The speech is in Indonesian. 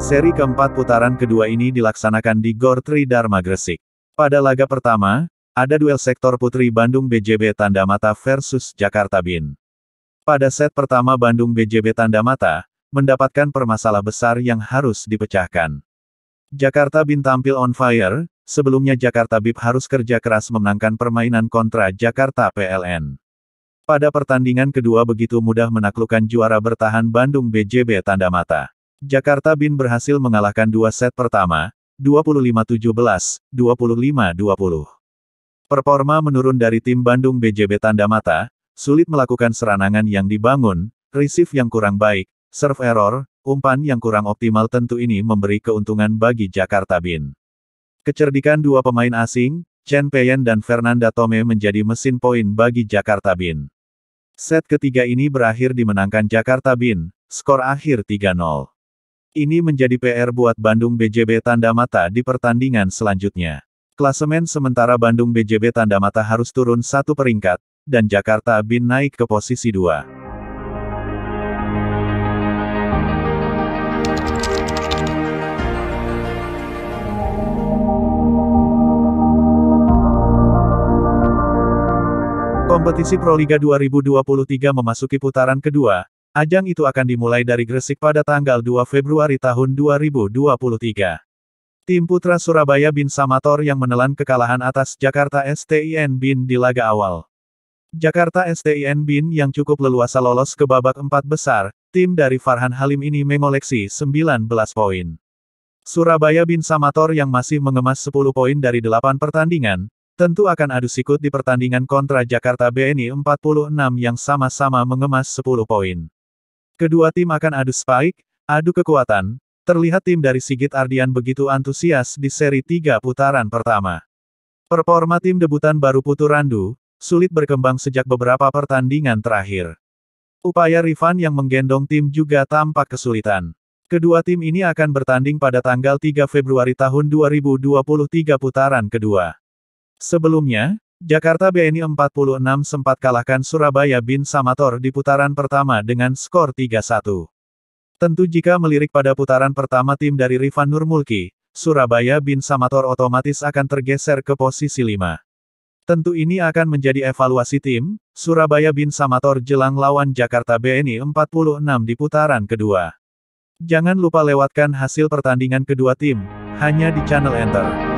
Seri keempat putaran kedua ini dilaksanakan di Gor Tri Dharma Gresik. Pada laga pertama, ada duel sektor putri Bandung BJB Tanda Mata versus Jakarta Bin. Pada set pertama Bandung BJB Tanda Mata mendapatkan permasalah besar yang harus dipecahkan. Jakarta Bin tampil on fire, sebelumnya Jakarta Bip harus kerja keras memenangkan permainan kontra Jakarta PLN. Pada pertandingan kedua begitu mudah menaklukkan juara bertahan Bandung BJB Tanda Mata. Jakarta Bin berhasil mengalahkan dua set pertama, 25-17, 25-20. Performa menurun dari tim Bandung BJB Tanda Mata, sulit melakukan serangan yang dibangun, receive yang kurang baik, serve error, umpan yang kurang optimal tentu ini memberi keuntungan bagi Jakarta Bin. Kecerdikan dua pemain asing, Chen Peyen dan Fernanda Tome menjadi mesin poin bagi Jakarta Bin. Set ketiga ini berakhir dimenangkan Jakarta Bin, skor akhir 3-0. Ini menjadi PR buat Bandung BJB tanda mata di pertandingan selanjutnya. Klasemen sementara Bandung BJB tanda mata harus turun satu peringkat, dan Jakarta Bin naik ke posisi dua. Kompetisi Proliga 2023 memasuki putaran kedua, Ajang itu akan dimulai dari Gresik pada tanggal 2 Februari tahun 2023. Tim Putra Surabaya Bin Samator yang menelan kekalahan atas Jakarta STIN Bin di laga awal. Jakarta STIN Bin yang cukup leluasa lolos ke babak empat besar, tim dari Farhan Halim ini mengoleksi 19 poin. Surabaya Bin Samator yang masih mengemas 10 poin dari 8 pertandingan, tentu akan adu sikut di pertandingan kontra Jakarta BNI 46 yang sama-sama mengemas 10 poin. Kedua tim akan adu spike, adu kekuatan, terlihat tim dari Sigit Ardian begitu antusias di seri 3 putaran pertama. Performa tim debutan baru Putu Randu, sulit berkembang sejak beberapa pertandingan terakhir. Upaya Rifan yang menggendong tim juga tampak kesulitan. Kedua tim ini akan bertanding pada tanggal 3 Februari tahun 2023 putaran kedua. Sebelumnya, Jakarta BNI 46 sempat kalahkan Surabaya Bin Samator di putaran pertama dengan skor 3-1. Tentu jika melirik pada putaran pertama tim dari Rifan Nurmulki, Surabaya Bin Samator otomatis akan tergeser ke posisi 5. Tentu ini akan menjadi evaluasi tim, Surabaya Bin Samator jelang lawan Jakarta BNI 46 di putaran kedua. Jangan lupa lewatkan hasil pertandingan kedua tim, hanya di channel Enter.